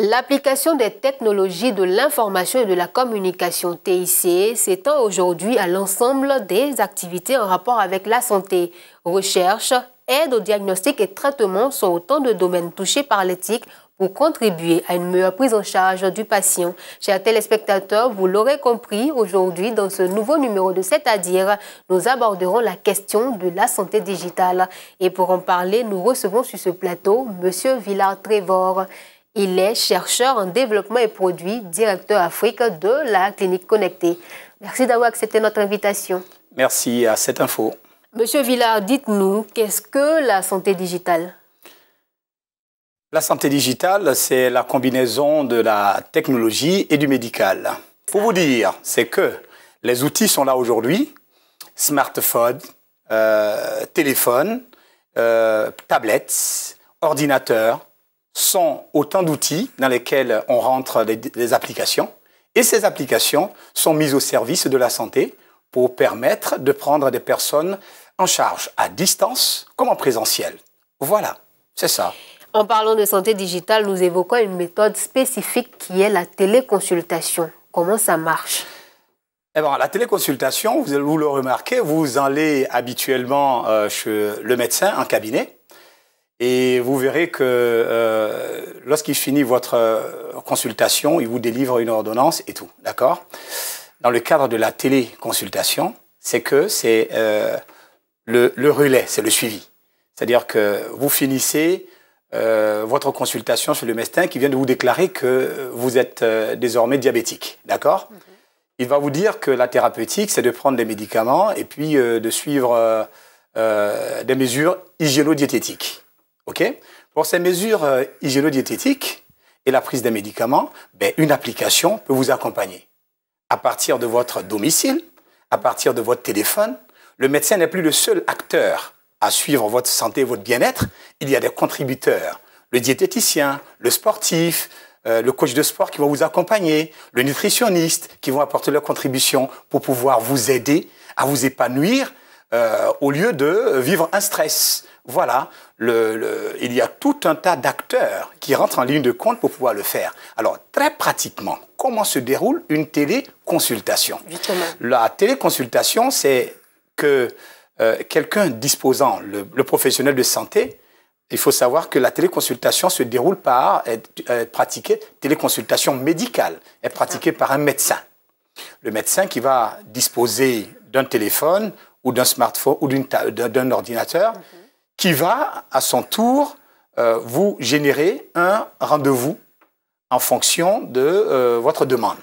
L'application des technologies de l'information et de la communication TIC e, s'étend aujourd'hui à l'ensemble des activités en rapport avec la santé. Recherche, aide au diagnostic et traitement sont autant de domaines touchés par l'éthique pour contribuer à une meilleure prise en charge du patient. Chers téléspectateurs, vous l'aurez compris, aujourd'hui, dans ce nouveau numéro de C'est-à-dire, nous aborderons la question de la santé digitale. Et pour en parler, nous recevons sur ce plateau M. Villard-Trévor. Il est chercheur en développement et produit, directeur Afrique de la Clinique Connectée. Merci d'avoir accepté notre invitation. Merci à cette info. Monsieur Villard, dites-nous, qu'est-ce que la santé digitale La santé digitale, c'est la combinaison de la technologie et du médical. Pour vous dire, c'est que les outils sont là aujourd'hui, smartphone, euh, téléphone, euh, tablette, tablettes, ordinateurs, sont autant d'outils dans lesquels on rentre les, applications. Et ces applications sont mises au service de la santé pour permettre de prendre des personnes en charge à distance comme en présentiel. Voilà, c'est ça. En parlant de santé digitale, nous évoquons une méthode spécifique qui est la téléconsultation. Comment ça marche eh ben, La téléconsultation, vous, le remarquez, vous allez habituellement euh, chez le médecin en cabinet et vous verrez que euh, lorsqu'il finit votre euh, consultation, il vous délivre une ordonnance et tout, d'accord Dans le cadre de la téléconsultation, c'est que c'est euh, le, le, relais, c'est le suivi. C'est-à-dire que vous finissez euh, votre consultation chez le médecin qui vient de vous déclarer que vous êtes euh, désormais diabétique, d'accord Il va vous dire que la thérapeutique, c'est de prendre des médicaments et puis euh, de suivre des mesures hygiéno-diététiques. Pour ces mesures euh, hygiéno-diététiques et la prise des médicaments, ben, une application peut vous accompagner. À partir de votre domicile, à partir de votre téléphone, le médecin n'est plus le seul acteur à suivre votre santé, votre bien-être. Il y a des contributeurs, le diététicien, le sportif, euh, le coach de sport qui vont vous accompagner, le nutritionniste qui vont apporter leur contribution pour pouvoir vous aider à vous épanouir euh, au lieu de vivre un stress. Voilà, il y a tout un tas d'acteurs qui rentrent en ligne de compte pour pouvoir le faire. Alors, très pratiquement, comment se déroule une téléconsultation La téléconsultation, c'est que euh, quelqu'un disposant, le, professionnel de santé, il faut savoir que la téléconsultation se déroule par, est, pratiquée, téléconsultation médicale, est pratiquée par un médecin. Le médecin qui va disposer d'un téléphone ou d'un smartphone ou d'un ordinateur, qui va à son tour euh, vous générer un rendez-vous en fonction de euh, votre demande.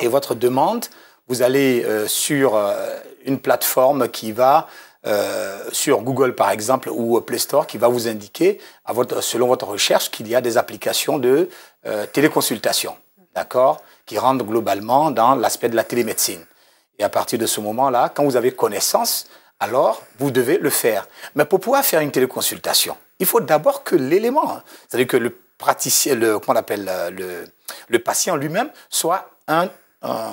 Et votre demande, vous allez euh, sur une plateforme qui va sur Google par exemple ou Play Store qui va vous indiquer à votre, selon votre recherche qu'il y a des applications de téléconsultation, d'accord, qui rentrent globalement dans l'aspect de la télémédecine. Et à partir de ce moment-là, quand vous avez connaissance, alors vous devez le faire. Mais pour pouvoir faire une téléconsultation, il faut d'abord que l'élément, c'est-à-dire que le praticien, le, comment on appelle, euh, le, le patient lui-même soit un, un,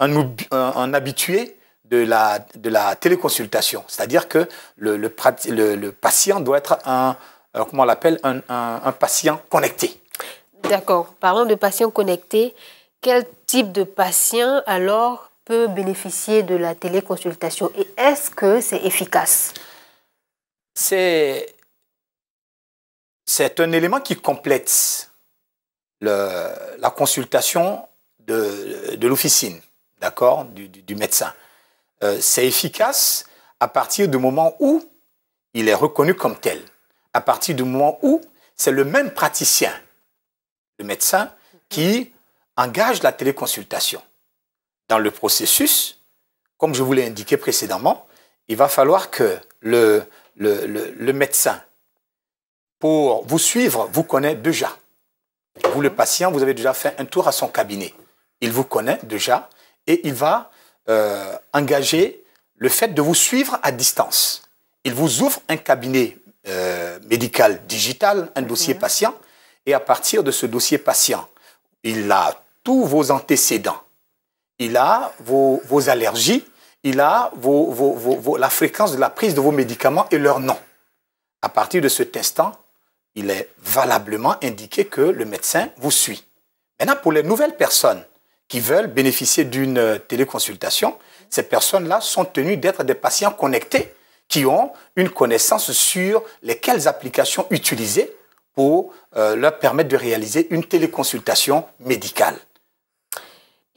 un, habitué de la, de la téléconsultation. C'est-à-dire que le, le, le, patient doit être un, euh, comment on l'appelle, un, patient connecté. D'accord. Parlons de patient connecté. Quel type de patient alors peut bénéficier de la téléconsultation et est-ce que c'est efficace C'est c'est un élément qui complète la consultation de, de l'officine, d'accord, du, médecin. Euh, c'est efficace à partir du moment où il est reconnu comme tel, à partir du moment où c'est le même praticien, le médecin, qui engage la téléconsultation dans le processus, comme je vous l'ai indiqué précédemment, il va falloir que le, le, médecin, pour vous suivre, vous connaît déjà. Vous, le patient, vous avez déjà fait un tour à son cabinet. Il vous connaît déjà et il va euh, engager le fait de vous suivre à distance. Il vous ouvre un cabinet euh, médical digital, un dossier patient, et à partir de ce dossier patient, il a tous vos antécédents, il a vos, allergies, il a la fréquence de la prise de vos médicaments et leur nom. À partir de cet instant, il est valablement indiqué que le médecin vous suit. Maintenant, pour les nouvelles personnes qui veulent bénéficier d'une euh, téléconsultation, ces personnes-là sont tenues d'être des patients connectés qui ont une connaissance sur lesquelles applications utiliser pour euh, leur permettre de réaliser une téléconsultation médicale.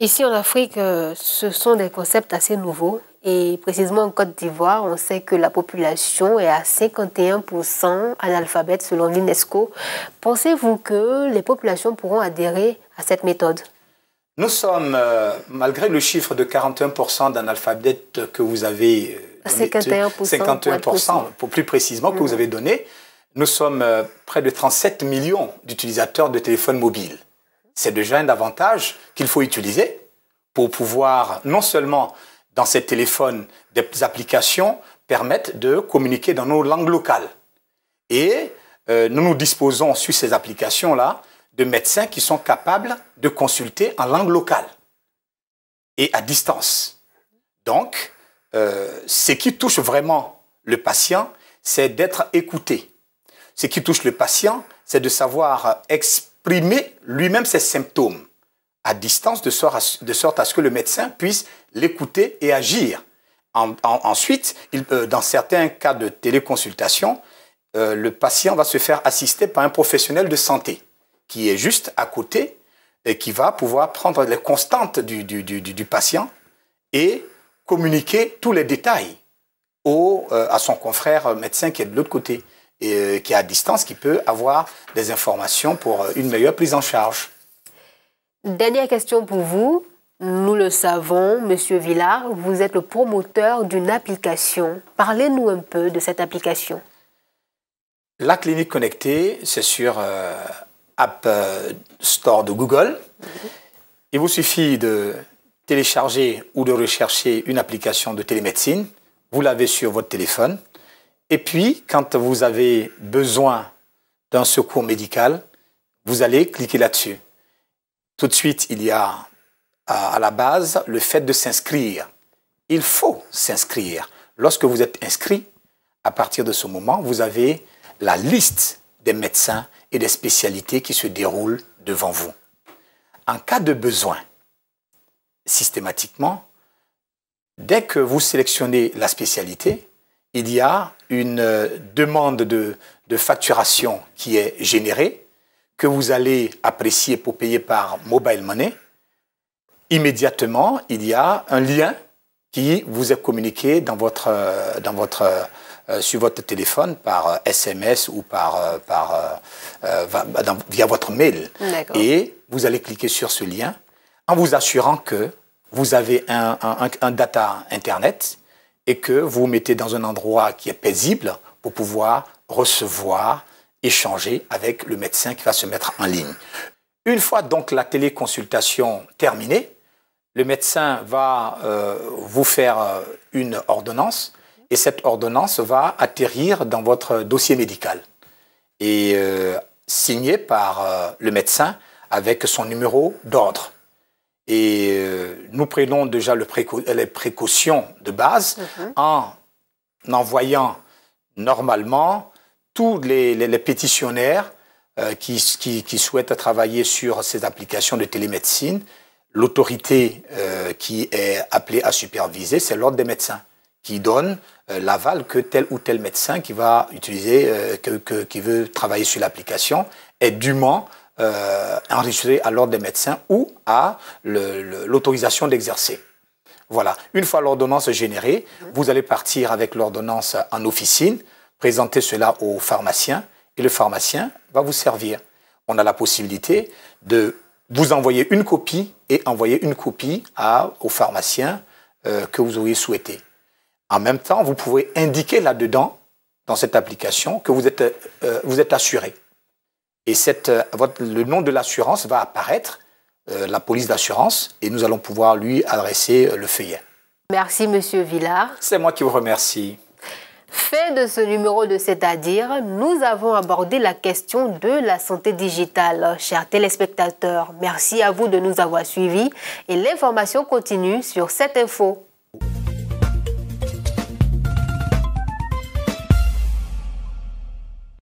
Ici en Afrique, euh, ce sont des concepts assez nouveaux. Et précisément en Côte d'Ivoire, on sait que la population est à 51% analphabète selon l'UNESCO. Pensez-vous que les populations pourront adhérer à cette méthode Nous sommes, euh, malgré le chiffre de 41% d'analphabètes que vous avez... Euh, donné, 51%, 51% pour plus précisément, que vous mm. avez donné, nous sommes près de 37 millions d'utilisateurs de téléphones mobiles c'est déjà un avantage qu'il faut utiliser pour pouvoir non seulement dans ces téléphones des applications permettent de communiquer dans nos langues locales. Et euh, nous nous disposons sur ces applications-là de médecins qui sont capables de consulter en langue locale et à distance. Donc, euh, ce qui touche vraiment le patient, c'est d'être écouté. Ce qui touche le patient, c'est de savoir expliquer exprimer lui-même ses symptômes à distance, de sorte à, ce que le médecin puisse l'écouter et agir. ensuite, euh, dans certains cas de téléconsultation, euh, le patient va se faire assister par un professionnel de santé qui est juste à côté et qui va pouvoir prendre les constantes du, patient et communiquer tous les détails euh, à son confrère médecin qui est de l'autre côté et, euh, qui est à distance, qui peut avoir des informations pour euh, une meilleure prise en charge. Dernière question pour vous. Nous le savons, Monsieur Villard, vous êtes le promoteur d'une application. Parlez-nous un peu de cette application. La clinique connectée, c'est sur euh, App Store de Google. Mhm. Il vous suffit de télécharger ou de rechercher une application de télémédecine. Vous l'avez sur votre téléphone. Et puis, quand vous avez besoin d'un secours médical, vous allez cliquer là-dessus. Tout de suite, il y a à la base le fait de s'inscrire. Il faut s'inscrire. Lorsque vous êtes inscrit, à partir de ce moment, vous avez la liste des médecins et des spécialités qui se déroulent devant vous. En cas de besoin, systématiquement, dès que vous sélectionnez la spécialité, il y a une euh, demande de, facturation qui est générée, que vous allez apprécier pour payer par mobile money. Immédiatement, il y a un lien qui vous est communiqué euh, euh, sur votre téléphone par SMS ou bah, via votre mail. Et vous allez cliquer sur ce lien en vous assurant que vous avez un data Internet et que vous mettez dans un endroit qui est paisible pour pouvoir recevoir, échanger avec le médecin qui va se mettre en ligne. Une fois donc la téléconsultation terminée, le médecin va euh, vous faire euh, une ordonnance et cette ordonnance va atterrir dans votre dossier médical et euh, signée par le médecin avec son numéro d'ordre. Et euh, nous prenons déjà les précautions de base mhm. en envoyant normalement tous les, pétitionnaires euh, qui, souhaitent travailler sur ces applications de télémédecine. L'autorité euh, qui est appelée à superviser, c'est l'ordre des médecins qui donne l'aval que tel ou tel médecin qui va utiliser, qui veut travailler sur l'application, est dûment euh, enregistré à l'ordre des médecins ou à l'autorisation d'exercer. Voilà. Une fois l'ordonnance générée, vous allez partir avec l'ordonnance en officine, présenter cela au pharmacien et le pharmacien va vous servir. On a la possibilité de vous envoyer une copie et envoyer une copie à, au pharmacien euh, que vous auriez souhaité. En même temps, vous pouvez indiquer là-dedans, dans cette application, que vous êtes, euh, vous êtes assuré. Et euh, le nom de l'assurance va apparaître, euh, la police d'assurance, et nous allons pouvoir lui adresser euh, le feuillet. Merci, Monsieur Villard. C'est moi qui vous remercie. Fait de ce numéro de C'est-à-dire, nous avons abordé la question de la santé digitale. Chers téléspectateurs, merci à vous de nous avoir suivis et l'information continue sur cette info.